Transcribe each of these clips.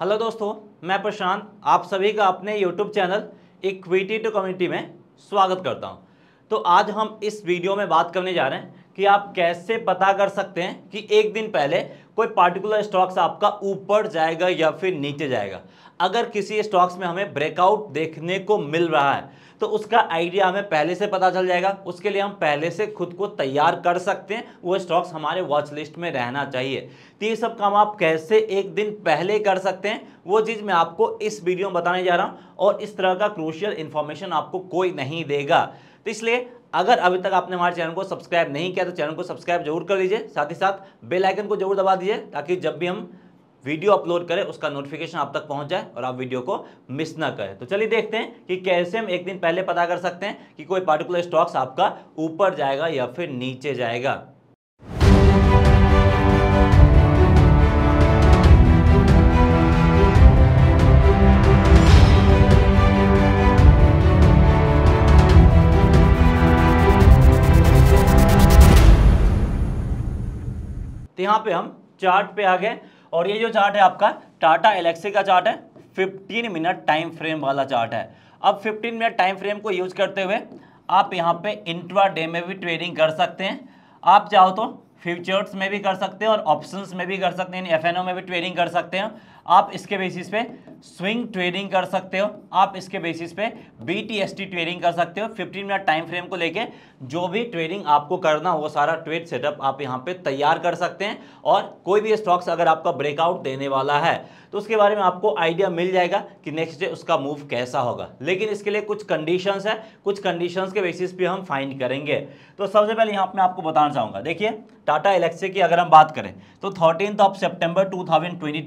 hello दोस्तों मैं प्रशांत आप सभी का अपने YouTube channel Equity to Community में स्वागत करता हूं तो आज हम इस वीडियो में बात करने जा रहे हैं कि आप कैसे पता कर सकते हैं कि एक दिन पहले कोई पार्टिकुलर स्टॉक्स आपका ऊपर जाएगा या फिर नीचे जाएगा अगर किसी स्टॉक्स में हमें ब्रेकआउट देखने को मिल रहा है तो उसका आइडिया हमें पहले से पता चल जाएगा उसके लिए हम पहले से खुद को तैयार कर सकते हैं वो स्टॉक्स हमारे वॉच लिस्ट में रहना चाहिए तो ये सब काम आप कैसे एक दिन पहले कर सकते हैं वो चीज़ मैं आपको इस वीडियो में बताने जा रहा हूँ और इस तरह का क्रूशियल इन्फॉर्मेशन आपको कोई नहीं देगा तो इसलिए अगर अभी तक आपने हमारे चैनल को सब्सक्राइब नहीं किया तो चैनल को सब्सक्राइब जरूर कर लीजिए साथ ही साथ बेल आइकन को जरूर दबा दीजिए ताकि जब भी हम वीडियो अपलोड करें उसका नोटिफिकेशन आप तक पहुंच जाए और आप वीडियो को मिस ना करें तो चलिए देखते हैं कि कैसे हम एक दिन पहले पता कर सकते हैं कि कोई पार्टिकुलर स्टॉक्स आपका ऊपर जाएगा या फिर नीचे जाएगा तो यहां पे हम चार्ट पे आ गए और ये जो चार्ट है आपका टाटा एलेक्सी का चार्ट है 15 मिनट टाइम फ्रेम वाला चार्ट है अब 15 मिनट टाइम फ्रेम को यूज करते हुए आप यहाँ पे इंट्रा डे में भी ट्रेडिंग कर सकते हैं आप चाहो तो फ्यूचर्स में भी कर सकते हैं और ऑप्शंस में भी कर सकते हैं एफ में भी ट्रेडिंग कर सकते हैं आप इसके बेसिस पे स्विंग ट्रेडिंग कर सकते हो आप इसके बेसिस पे बीटीएसटी ट्रेडिंग कर सकते हो 15 मिनट टाइम फ्रेम को लेके जो भी ट्रेडिंग आपको करना हो सारा ट्रेड सेटअप आप यहाँ पे तैयार कर सकते हैं और कोई भी स्टॉक्स अगर आपका ब्रेकआउट देने वाला है तो उसके बारे में आपको आइडिया मिल जाएगा कि नेक्स्ट डे उसका मूव कैसा होगा लेकिन इसके लिए कुछ कंडीशन है कुछ कंडीशन के बेसिस पे हम फाइंड करेंगे तो सबसे पहले यहाँ पे आपको बताना चाहूँगा देखिए टाटा इलेक्से की अगर हम बात करें तो थर्टीन ऑफ सेप्टेम्बर टू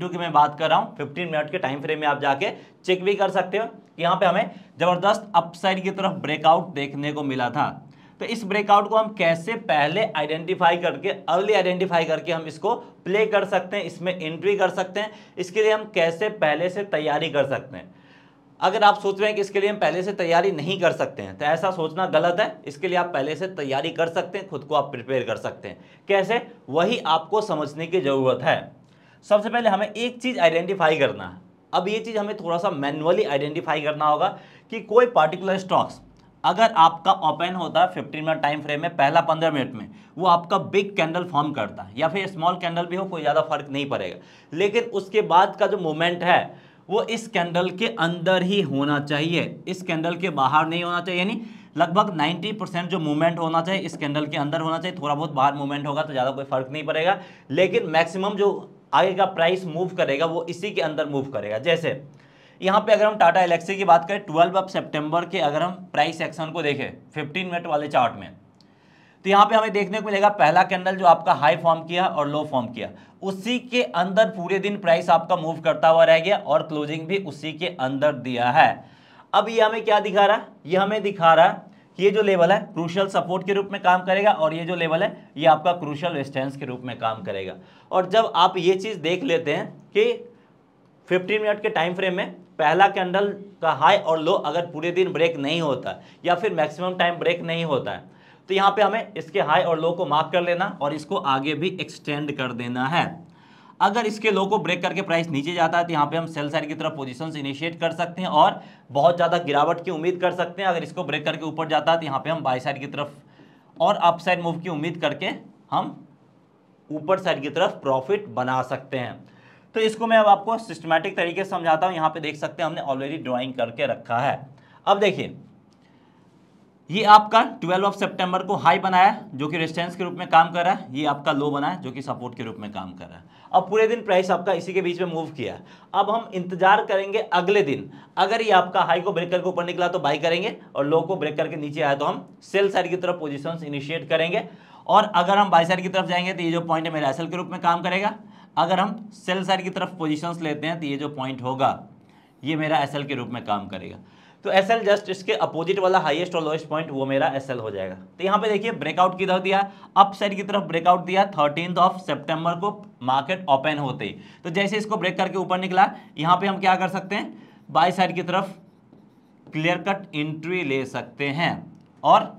की मैं बात कर रहा हूँ फिफ्टीन मिनट के टाइम फ्रेम में में आप जाके चेक भी कर सकते हो कि यहाँ पे हमें ज़बरदस्त अपसाइड की तरफ ब्रेकआउट देखने को मिला था तो इस ब्रेकआउट को हम कैसे पहले आइडेंटिफाई करके अर्ली आइडेंटिफाई करके हम इसको प्ले कर सकते हैं इसमें एंट्री कर सकते हैं इसके लिए हम कैसे पहले से तैयारी कर सकते हैं अगर आप सोच रहे हैं कि इसके लिए हम पहले से तैयारी नहीं कर सकते हैं तो ऐसा सोचना गलत है इसके लिए आप पहले से तैयारी कर सकते हैं खुद को आप प्रिपेयर कर सकते हैं कैसे वही आपको समझने की ज़रूरत है सबसे पहले हमें एक चीज़ आइडेंटिफाई करना है अब ये चीज़ हमें थोड़ा सा मैनुअली आइडेंटिफाई करना होगा कि कोई पार्टिकुलर स्टॉक्स अगर आपका ओपन होता है फिफ्टीन मिनट टाइम फ्रेम में पहला पंद्रह मिनट में वो आपका बिग कैंडल फॉर्म करता है या फिर स्मॉल कैंडल भी हो कोई ज़्यादा फर्क नहीं पड़ेगा लेकिन उसके बाद का जो मोमेंट है वो इस कैंडल के अंदर ही होना चाहिए इस कैंडल के बाहर नहीं होना चाहिए यानी लगभग 90 परसेंट जो मूवमेंट होना चाहिए इस कैंडल के अंदर होना चाहिए थोड़ा बहुत बाहर मूवमेंट होगा तो ज़्यादा कोई फर्क नहीं पड़ेगा लेकिन मैक्सिमम जो आगे का प्राइस मूव करेगा वो इसी के अंदर मूव करेगा जैसे यहाँ पे अगर हम टाटा एलेक्सी की बात करें ट्वेल्व ऑफ सेप्टेम्बर के अगर हम प्राइस एक्शन को देखें फिफ्टीन मिनट वाले चार्ट में तो यहाँ पे हमें देखने को मिलेगा पहला कैंडल जो आपका हाई फॉर्म किया और लो फॉर्म किया उसी के अंदर पूरे दिन प्राइस आपका मूव करता हुआ रह गया और क्लोजिंग भी उसी के अंदर दिया है अब ये हमें क्या दिखा रहा है ये हमें दिखा रहा है ये जो लेवल है क्रूशल सपोर्ट के रूप में काम करेगा और ये जो लेवल है ये आपका क्रूशल रेस्टेंस के रूप में काम करेगा और जब आप ये चीज़ देख लेते हैं कि 15 मिनट के टाइम फ्रेम में पहला कैंडल का हाई और लो अगर पूरे दिन ब्रेक नहीं होता या फिर मैक्सिमम टाइम ब्रेक नहीं होता है तो यहाँ पे हमें इसके हाई और लो को मार्क कर लेना और इसको आगे भी एक्सटेंड कर देना है अगर इसके लो को ब्रेक करके प्राइस नीचे जाता है तो यहाँ पे हम सेल साइड की तरफ पोजीशंस इनिशिएट कर सकते हैं और बहुत ज़्यादा गिरावट की उम्मीद कर सकते हैं अगर इसको ब्रेक करके ऊपर जाता है तो यहाँ पे हम बाई साइड की तरफ और अप साइड मूव की उम्मीद करके हम ऊपर साइड की तरफ प्रॉफिट बना सकते हैं तो इसको मैं अब आपको सिस्टमेटिक तरीके से समझाता हूँ यहाँ पे देख सकते हैं हमने ऑलरेडी ड्राइंग करके रखा है अब देखिए ये आपका 12 ऑफ सितंबर को हाई बनाया जो कि रेजिस्टेंस के रूप में काम कर रहा है ये आपका लो बना है जो कि सपोर्ट के रूप में काम कर रहा है अब पूरे दिन प्राइस आपका इसी के बीच में मूव किया अब हम इंतजार करेंगे अगले दिन अगर ये आपका हाई को ब्रेक करके ऊपर निकला तो बाई करेंगे और लो को ब्रेक करके नीचे आया तो हम सेल साइड की तरफ पोजिशन इनिशिएट करेंगे और अगर हम बाई साइड की तरफ जाएंगे तो ये जो पॉइंट है मेरा एसल के रूप में काम करेगा अगर हम सेल साइड की तरफ पोजिशंस लेते हैं तो ये जो पॉइंट होगा ये मेरा एसल के रूप में काम करेगा तो एस एल जस्ट इसके अपोजिट वाला हाईएस्ट और लोएस्ट पॉइंट वो मेरा एस एल हो जाएगा तो यहाँ पे देखिए ब्रेकआउट की तरफ दिया अप साइड की तरफ ब्रेकआउट दिया थर्टीन ऑफ सेप्टेम्बर को मार्केट ओपन होते ही तो जैसे इसको ब्रेक करके ऊपर निकला यहाँ पे हम क्या कर सकते हैं बाई साइड की तरफ क्लियर कट एंट्री ले सकते हैं और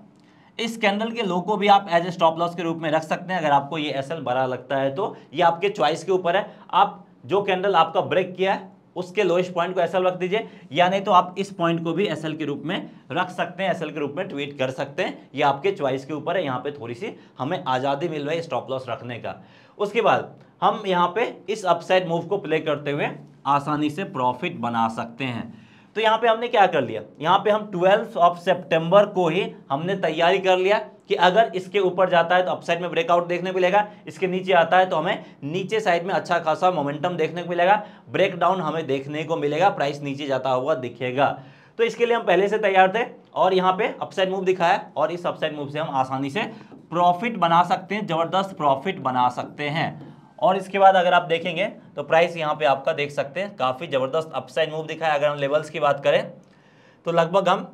इस कैंडल के लो को भी आप एज ए स्टॉप लॉस के रूप में रख सकते हैं अगर आपको ये एस बड़ा लगता है तो ये आपके चॉइस के ऊपर है आप जो कैंडल आपका ब्रेक किया है उसके लोएस्ट पॉइंट को एसएल रख दीजिए या नहीं तो आप इस पॉइंट को भी एसएल के रूप में रख सकते हैं एसएल के रूप में ट्वीट कर सकते हैं ये आपके चॉइस के ऊपर है यहाँ पे थोड़ी सी हमें आज़ादी मिल रही है स्टॉप लॉस रखने का उसके बाद हम यहाँ पे इस अपसाइड मूव को प्ले करते हुए आसानी से प्रॉफिट बना सकते हैं तो यहाँ पे हमने क्या कर लिया यहाँ पे हम ट्वेल्थ ऑफ सेप्टेम्बर को ही हमने तैयारी कर लिया कि अगर इसके ऊपर जाता है तो अपसाइड में ब्रेकआउट देखने को मिलेगा इसके नीचे आता है तो हमें नीचे साइड में अच्छा खासा मोमेंटम देखने को मिलेगा ब्रेकडाउन हमें देखने को मिलेगा प्राइस नीचे जाता हुआ दिखेगा तो इसके लिए हम पहले से तैयार थे और यहाँ पे अपसाइड मूव दिखाया और इस अपसाइड मूव से हम आसानी से प्रॉफिट बना सकते हैं जबरदस्त प्रॉफिट बना सकते हैं और इसके बाद अगर आप देखेंगे तो प्राइस यहाँ पे आपका देख सकते हैं काफ़ी ज़बरदस्त अपसाइड मूव दिखा है अगर हम लेवल्स की बात करें तो लगभग हम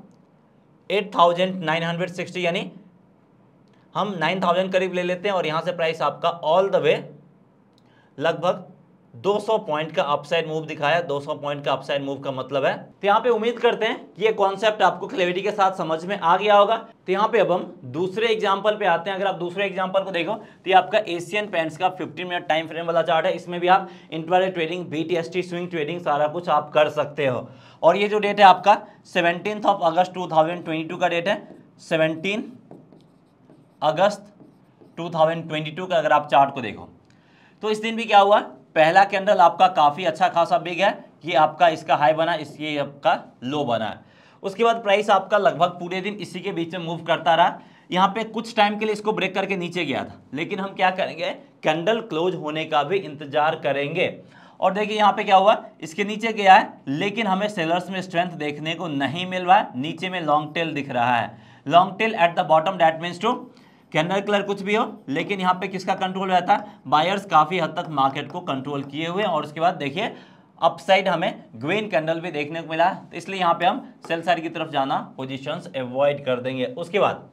8,960 यानी हम 9,000 करीब ले लेते हैं और यहाँ से प्राइस आपका ऑल द वे लगभग 200 पॉइंट का अपसाइड मूव दिखाया 200 पॉइंट का अपसाइड मूव का मतलब है तो यहाँ पे उम्मीद करते हैं कि ये कॉन्सेप्ट आपको क्लेविटी के साथ समझ में आ गया होगा तो यहाँ पे अब हम दूसरे एग्जांपल पे आते हैं अगर आप दूसरे एग्जांपल को देखो तो ये आपका एशियन पेंट्स का 15 मिनट टाइम फ्रेम वाला चार्ट है इसमें भी आप इंटरवाले ट्रेडिंग बी स्विंग ट्रेडिंग सारा कुछ आप कर सकते हो और ये जो डेट है आपका सेवनटीन ऑफ अगस्त टू का डेट है सेवनटीन अगस्त टू का अगर आप चार्ट को देखो तो इस दिन भी क्या हुआ पहला कैंडल आपका काफ़ी अच्छा खासा बिग है ये आपका इसका हाई बना इस ये आपका लो बना है उसके बाद प्राइस आपका लगभग पूरे दिन इसी के बीच में मूव करता रहा यहाँ पे कुछ टाइम के लिए इसको ब्रेक करके नीचे गया था लेकिन हम क्या करेंगे कैंडल क्लोज होने का भी इंतजार करेंगे और देखिए यहाँ पे क्या हुआ इसके नीचे गया है लेकिन हमें सेलर्स में स्ट्रेंथ देखने को नहीं मिल रहा है नीचे में लॉन्ग टेल दिख रहा है long tail at the bottom that means two candle colour कुछ भी हो लेकिन यहाँ पे किसका कंट्रोल रहता है बायर्स काफ़ी हद तक मार्केट को कंट्रोल किए हुए और उसके बाद देखिए अपसाइड हमें ग्रीन कैंडल भी देखने को मिला तो इसलिए यहाँ पे हम सेल साइड की तरफ जाना पोजीशंस अवॉइड कर देंगे उसके बाद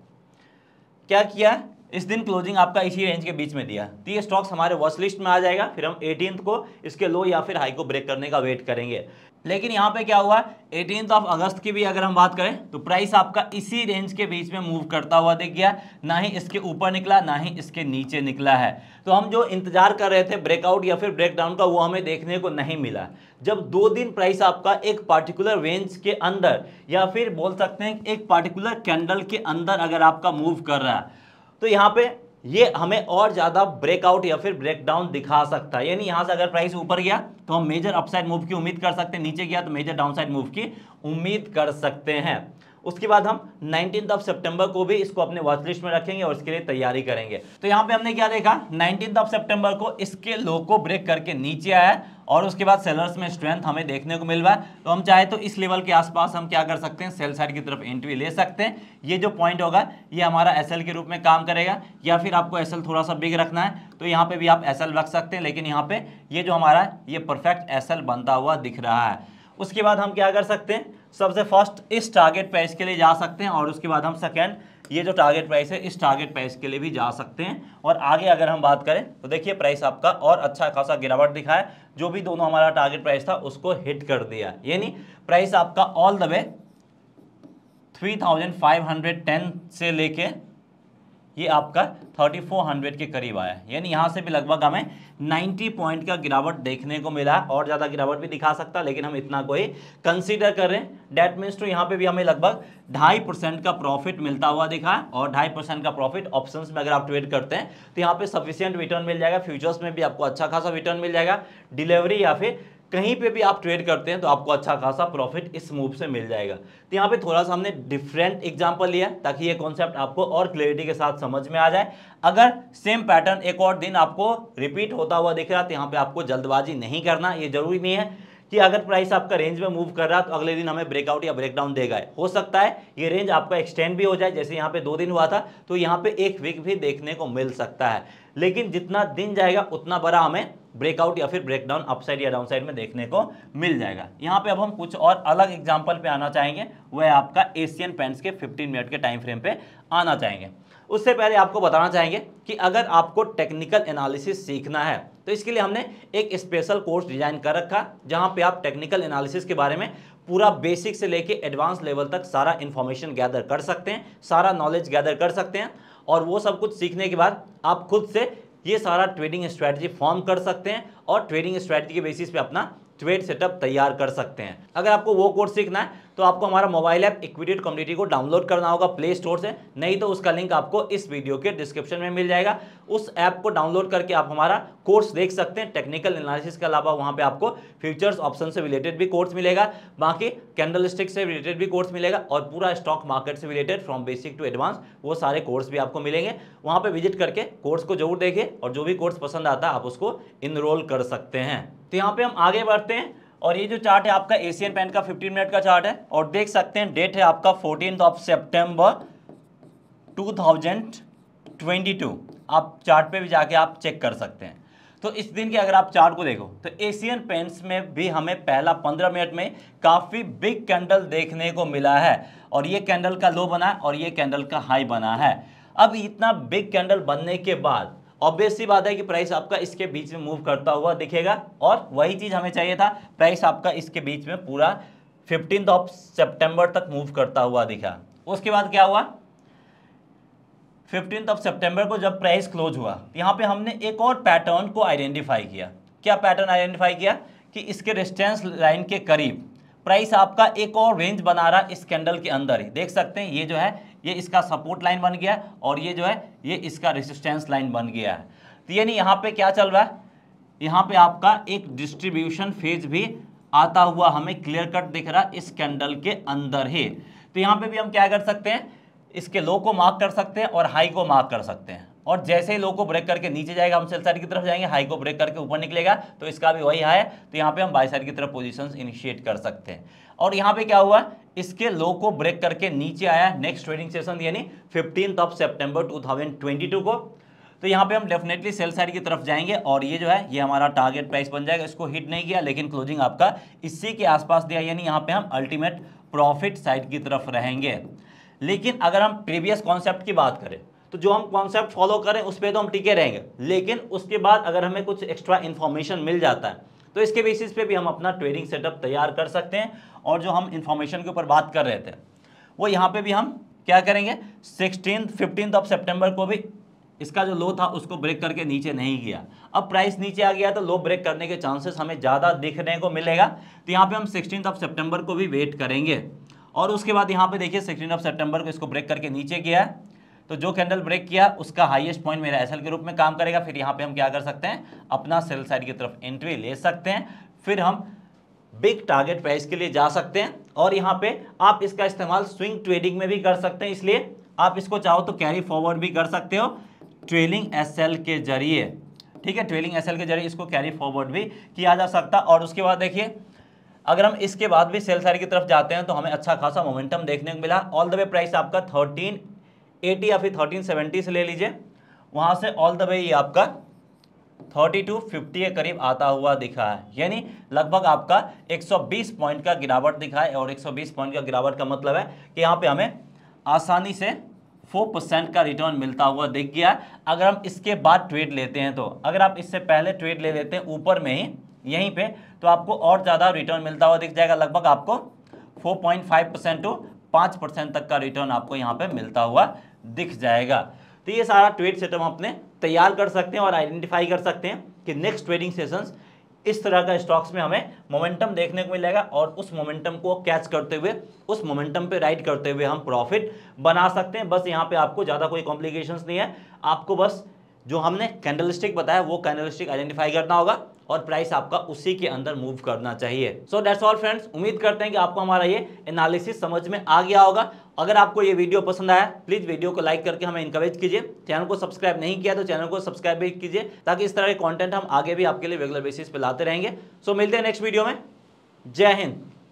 क्या किया इस दिन क्लोजिंग आपका इसी रेंज के बीच में दिया तो ये स्टॉक्स हमारे वॉच लिस्ट में आ जाएगा फिर हम एटीन को इसके लो या फिर हाई को ब्रेक करने का वेट करेंगे लेकिन यहाँ पे क्या हुआ एटीन ऑफ अगस्त की भी अगर हम बात करें तो प्राइस आपका इसी रेंज के बीच में मूव करता हुआ दिख गया ना ही इसके ऊपर निकला ना ही इसके नीचे निकला है तो हम जो इंतजार कर रहे थे ब्रेकआउट या फिर ब्रेकडाउन का वो हमें देखने को नहीं मिला जब दो दिन प्राइस आपका एक पार्टिकुलर रेंज के अंदर या फिर बोल सकते हैं एक पार्टिकुलर कैंडल के अंदर अगर आपका मूव कर रहा है तो यहाँ पे ये हमें और ज़्यादा ब्रेकआउट या फिर ब्रेकडाउन दिखा सकता है यानी यहां से अगर प्राइस ऊपर गया तो हम मेजर अपसाइड मूव की उम्मीद कर सकते हैं नीचे गया तो मेजर डाउनसाइड मूव की उम्मीद कर सकते हैं उसके बाद हम नाइनटीन ऑफ सितंबर को भी इसको अपने वॉच लिस्ट में रखेंगे और इसके लिए तैयारी करेंगे तो यहाँ पे हमने क्या देखा नाइनटीन ऑफ सितंबर को इसके लो को ब्रेक करके नीचे आया और उसके बाद सेलर्स में स्ट्रेंथ हमें देखने को मिल रहा है तो हम चाहे तो इस लेवल के आसपास हम क्या कर सकते हैं सेल साइड की तरफ एंट्री ले सकते हैं ये जो पॉइंट होगा ये हमारा एस के रूप में काम करेगा या फिर आपको एस थोड़ा सा बिग रखना है तो यहाँ पर भी आप एस रख सकते हैं लेकिन यहाँ पर ये जो हमारा ये परफेक्ट एस बनता हुआ दिख रहा है उसके बाद हम क्या कर सकते हैं सबसे फर्स्ट इस टारगेट पर इसके लिए जा सकते हैं और उसके बाद हम सेकेंड ये जो टारगेट प्राइस है इस टारगेट प्राइस के लिए भी जा सकते हैं और आगे अगर हम बात करें तो देखिए प्राइस आपका और अच्छा खासा गिरावट दिखा है जो भी दोनों हमारा टारगेट प्राइस था उसको हिट कर दिया यानी प्राइस आपका ऑल द वे टेन से लेके ये आपका 3400 के करीब आया यानी यहाँ से भी लगभग हमें 90 पॉइंट का गिरावट देखने को मिला है और ज़्यादा गिरावट भी दिखा सकता है लेकिन हम इतना कोई कंसीडर कर रहे हैं डेट मीन्स टू यहाँ पे भी हमें लगभग ढाई परसेंट का प्रॉफिट मिलता हुआ दिखा है और ढाई परसेंट का प्रॉफिट ऑप्शंस में अगर आप ट्रेड करते हैं तो यहाँ पर सफिशियंट रिटर्न मिल जाएगा फ्यूचर्स में भी आपको अच्छा खासा रिटर्न मिल जाएगा डिलीवरी या फिर कहीं पे भी आप ट्रेड करते हैं तो आपको अच्छा खासा प्रॉफिट इस मूव से मिल जाएगा तो यहाँ पे थोड़ा सा हमने डिफरेंट एग्जांपल लिया ताकि ये कॉन्सेप्ट आपको और क्लियरिटी के साथ समझ में आ जाए अगर सेम पैटर्न एक और दिन आपको रिपीट होता हुआ दिख रहा तो यहाँ पे आपको जल्दबाजी नहीं करना ये जरूरी नहीं है कि अगर प्राइस आपका रेंज में मूव कर रहा तो अगले दिन हमें ब्रेकआउट या ब्रेकडाउन देगा हो सकता है ये रेंज आपका एक्सटेंड भी हो जाए जैसे यहाँ पे दो दिन हुआ था तो यहाँ पे एक वीक भी देखने को मिल सकता है लेकिन जितना दिन जाएगा उतना बड़ा हमें ब्रेकआउट या फिर ब्रेकडाउन अपसाइड या डाउनसाइड में देखने को मिल जाएगा यहाँ पे अब हम कुछ और अलग एग्जाम्पल पे आना चाहेंगे वह आपका एशियन पेंट्स के 15 मिनट के टाइम फ्रेम पे आना चाहेंगे उससे पहले आपको बताना चाहेंगे कि अगर आपको टेक्निकल एनालिसिस सीखना है तो इसके लिए हमने एक स्पेशल कोर्स डिजाइन कर रखा जहाँ पे आप टेक्निकल एनालिसिस के बारे में पूरा बेसिक से लेके एडवांस लेवल तक सारा इन्फॉर्मेशन गैदर कर सकते हैं सारा नॉलेज गैदर कर सकते हैं और वो सब कुछ सीखने के बाद आप खुद से ये सारा ट्रेडिंग स्ट्रैटेजी फॉर्म कर सकते हैं और ट्रेडिंग स्ट्रैटेजी के बेसिस पे अपना ट्रेड सेटअप तैयार कर सकते हैं अगर आपको वो कोर्स सीखना है तो आपको हमारा मोबाइल ऐप इक्विटेड कम्युनिटी को डाउनलोड करना होगा प्ले स्टोर से नहीं तो उसका लिंक आपको इस वीडियो के डिस्क्रिप्शन में मिल जाएगा उस ऐप को डाउनलोड करके आप हमारा कोर्स देख सकते हैं टेक्निकल एनालिसिस के अलावा वहाँ पर आपको फ्यूचर्स ऑप्शन से रिलेटेड भी कोर्स मिलेगा बाकी कैंडल से रिलेटेड भी कोर्स मिलेगा और पूरा स्टॉक मार्केट से related from basic to advance वो सारे कोर्स भी आपको मिलेंगे वहाँ पर विजिट करके कोर्स को जरूर देखिए और जो भी कोर्स पसंद आता है आप उसको इनरोल कर सकते हैं तो यहाँ पे हम आगे बढ़ते हैं और ये जो चार्ट है आपका एशियन पेंट का 15 मिनट का चार्ट है और देख सकते हैं डेट है आपका फोर्टीन ऑफ सेप्टेम्बर टू आप चार्ट पे भी जाके आप चेक कर सकते हैं तो इस दिन के अगर आप चार्ट को देखो तो एशियन पेंट्स में भी हमें पहला 15 मिनट में काफ़ी बिग कैंडल देखने को मिला है और ये कैंडल का लो बना है और ये कैंडल का हाई बना है अब इतना बिग कैंडल बनने के बाद ऑब्वियसली बात है कि प्राइस आपका इसके बीच में मूव करता हुआ दिखेगा और वही चीज़ हमें चाहिए था प्राइस आपका इसके बीच में पूरा फिफ्टीन ऑफ सेप्टेम्बर तक मूव करता हुआ दिखा उसके बाद क्या हुआ फिफ्टीन ऑफ सेप्टेम्बर को जब प्राइस क्लोज हुआ यहाँ पे हमने एक और पैटर्न को आइडेंटिफाई किया क्या पैटर्न आइडेंटिफाई किया कि इसके रेस्टेंस लाइन के करीब प्राइस आपका एक और रेंज बना रहा इस कैंडल के अंदर ही देख सकते हैं ये जो है ये इसका सपोर्ट लाइन बन गया और ये जो है ये इसका रेसिस्टेंस लाइन बन गया है तो यानी यहाँ पे क्या चल रहा है यहाँ पे आपका एक डिस्ट्रीब्यूशन फेज भी आता हुआ हमें क्लियर कट दिख रहा है इस कैंडल के अंदर ही तो यहाँ पे भी हम क्या कर सकते हैं इसके लो को मार्क कर सकते हैं और हाई को मार्क कर सकते हैं और जैसे ही लो को ब्रेक करके नीचे जाएगा हम सेल साइड की तरफ जाएंगे हाई को ब्रेक करके ऊपर निकलेगा तो इसका भी वही हाई है तो यहाँ पे हम बाई साइड की तरफ पोजीशंस इनिशिएट कर सकते हैं और यहाँ पे क्या हुआ इसके लो को ब्रेक करके नीचे आया नेक्स्ट ट्रेडिंग सेशन यानी फिफ्टींथ ऑफ सेप्टेम्बर टू को तो यहाँ पे हम डेफिनेटली सेल साइड की तरफ जाएंगे और ये जो है ये हमारा टारगेट प्राइस बन जाएगा इसको हिट नहीं किया लेकिन क्लोजिंग आपका इसी के आसपास दिया यानी यहाँ पे हम अल्टीमेट प्रॉफिट साइड की तरफ रहेंगे लेकिन अगर हम प्रीवियस कॉन्सेप्ट की बात करें तो जो हम कॉन्सेप्ट फॉलो करें उस पर तो हम टिके रहेंगे लेकिन उसके बाद अगर हमें कुछ एक्स्ट्रा इन्फॉर्मेशन मिल जाता है तो इसके बेसिस पे भी हम अपना ट्रेडिंग सेटअप तैयार कर सकते हैं और जो हम इन्फॉर्मेशन के ऊपर बात कर रहे थे वो यहाँ पे भी हम क्या करेंगे सिक्सटीन फिफ्टीन ऑफ सेप्टेम्बर को भी इसका जो लो था उसको ब्रेक करके नीचे नहीं गया अब प्राइस नीचे आ गया तो लो ब्रेक करने के चांसेस हमें ज़्यादा दिखने को मिलेगा तो यहाँ पर हम सिक्सटीन ऑफ सेप्टेम्बर को भी वेट करेंगे और उसके बाद यहाँ पर देखिए सिक्सटीन ऑफ सेप्टेम्बर को इसको ब्रेक करके नीचे गया तो जो कैंडल ब्रेक किया उसका हाईएस्ट पॉइंट मेरा एसएल के रूप में काम करेगा फिर यहाँ पे हम क्या कर सकते हैं अपना सेल साइड की तरफ एंट्री ले सकते हैं फिर हम बिग टारगेट प्राइस के लिए जा सकते हैं और यहाँ पे आप इसका इस्तेमाल स्विंग ट्रेडिंग में भी कर सकते हैं इसलिए आप इसको चाहो तो कैरी फॉरवर्ड भी कर सकते हो ट्रेलिंग एसएल के जरिए ठीक है ट्रेलिंग एसएल के जरिए इसको कैरी फॉरवर्ड भी किया जा सकता और उसके बाद देखिए अगर हम इसके बाद भी सेल साइड की तरफ जाते हैं तो हमें अच्छा खासा मोमेंटम देखने को मिला ऑल द वे प्राइस आपका थर्टीन एटी या फिर थर्टीन सेवेंटी से ले लीजिए वहाँ से ऑल द वे ये आपका थर्टी टू फिफ्टी के करीब आता हुआ दिखा है यानी लगभग आपका 120 पॉइंट का गिरावट दिखा है और 120 पॉइंट का गिरावट का मतलब है कि यहाँ पे हमें आसानी से फोर परसेंट का रिटर्न मिलता हुआ दिख गया अगर हम इसके बाद ट्रेड लेते हैं तो अगर आप इससे पहले ट्रेड ले लेते हैं ऊपर में ही यहीं पर तो आपको और ज़्यादा रिटर्न मिलता हुआ दिख जाएगा लगभग आपको फोर परसेंट टू पाँच परसेंट तक का रिटर्न आपको यहाँ पर मिलता हुआ दिख जाएगा तो ये सारा ट्रेड सेटअप हम अपने तैयार कर सकते हैं और आइडेंटिफाई कर सकते हैं कि नेक्स्ट ट्रेडिंग सेशंस इस तरह का स्टॉक्स में हमें मोमेंटम देखने को मिलेगा और उस मोमेंटम को कैच करते हुए उस मोमेंटम पे राइड करते हुए हम प्रॉफिट बना सकते हैं बस यहाँ पे आपको ज़्यादा कोई कॉम्प्लिकेशंस नहीं है आपको बस जो हमने कैंडलिस्टिक बताया वो कैंडलिस्टिक आइडेंटिफाई करना होगा और प्राइस आपका उसी के अंदर मूव करना चाहिए सो डेट्स ऑल फ्रेंड्स उम्मीद करते हैं कि आपको हमारा ये एनालिसिस समझ में आ गया होगा अगर आपको ये वीडियो पसंद आया प्लीज़ वीडियो को लाइक करके हमें इंकरेज कीजिए चैनल को सब्सक्राइब नहीं किया तो चैनल को सब्सक्राइब भी कीजिए ताकि इस तरह के कंटेंट हम आगे भी आपके लिए रेगुलर बेसिस पे लाते रहेंगे सो मिलते हैं नेक्स्ट वीडियो में जय हिंद